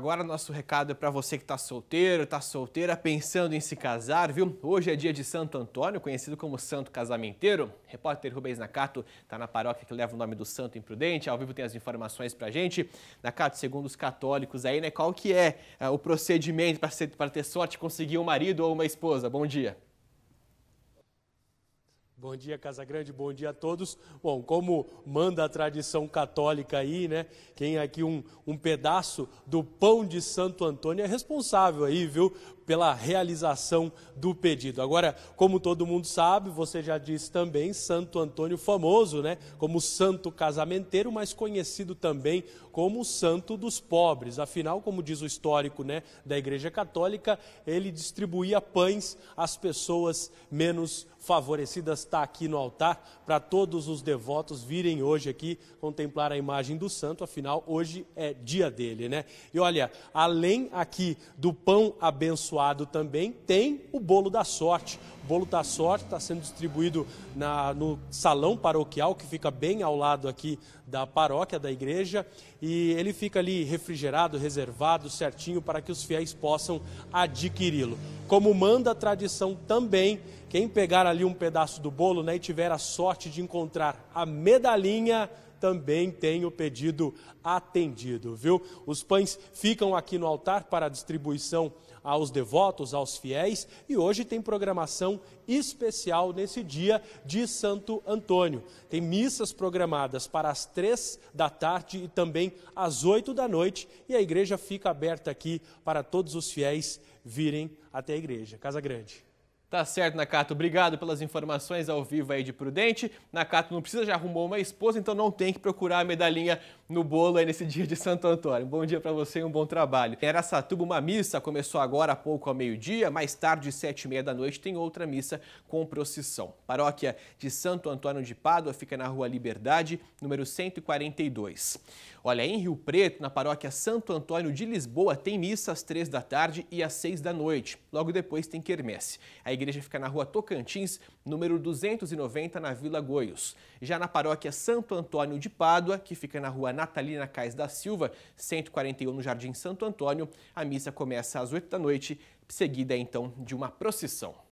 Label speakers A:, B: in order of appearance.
A: Agora nosso recado é para você que está solteiro, está solteira, pensando em se casar, viu? Hoje é dia de Santo Antônio, conhecido como Santo Casamenteiro. Repórter Rubens Nakato está na paróquia que leva o nome do Santo Imprudente. Ao vivo tem as informações para gente. Nakato, segundo os católicos aí, né? Qual que é, é o procedimento para ter sorte de conseguir um marido ou uma esposa? Bom dia.
B: Bom dia, Casa Grande, bom dia a todos. Bom, como manda a tradição católica aí, né? Quem é aqui um, um pedaço do pão de Santo Antônio é responsável aí, viu? pela realização do pedido. Agora, como todo mundo sabe, você já disse também, Santo Antônio famoso, né, como santo casamenteiro, mas conhecido também como santo dos pobres. Afinal, como diz o histórico, né, da Igreja Católica, ele distribuía pães às pessoas menos favorecidas. Está aqui no altar para todos os devotos virem hoje aqui contemplar a imagem do santo, afinal hoje é dia dele, né? E olha, além aqui do pão abençoado lado também tem o bolo da sorte. O bolo da sorte está sendo distribuído na, no salão paroquial, que fica bem ao lado aqui da paróquia, da igreja, e ele fica ali refrigerado, reservado, certinho, para que os fiéis possam adquiri-lo como manda a tradição também, quem pegar ali um pedaço do bolo né, e tiver a sorte de encontrar a medalhinha, também tem o pedido atendido, viu? Os pães ficam aqui no altar para distribuição aos devotos, aos fiéis, e hoje tem programação especial nesse dia de Santo Antônio. Tem missas programadas para as três da tarde e também às oito da noite, e a igreja fica aberta aqui para todos os fiéis virem até a igreja. Casa Grande.
A: Tá certo, Nakato. Obrigado pelas informações ao vivo aí de Prudente. Nakato não precisa, já arrumou uma esposa, então não tem que procurar a medalhinha no bolo aí nesse dia de Santo Antônio. bom dia para você e um bom trabalho. Em Aracatuba, uma missa começou agora há pouco ao meio-dia. Mais tarde, sete e meia da noite, tem outra missa com procissão. Paróquia de Santo Antônio de Pádua fica na Rua Liberdade, número 142. Olha, em Rio Preto, na paróquia Santo Antônio de Lisboa, tem missa às três da tarde e às seis da noite. Logo depois tem quermesse. A igreja fica na rua Tocantins, número 290, na Vila Goios. Já na paróquia Santo Antônio de Pádua, que fica na rua Natalina Cais da Silva, 141, no Jardim Santo Antônio, a missa começa às 8 da noite, seguida então de uma procissão.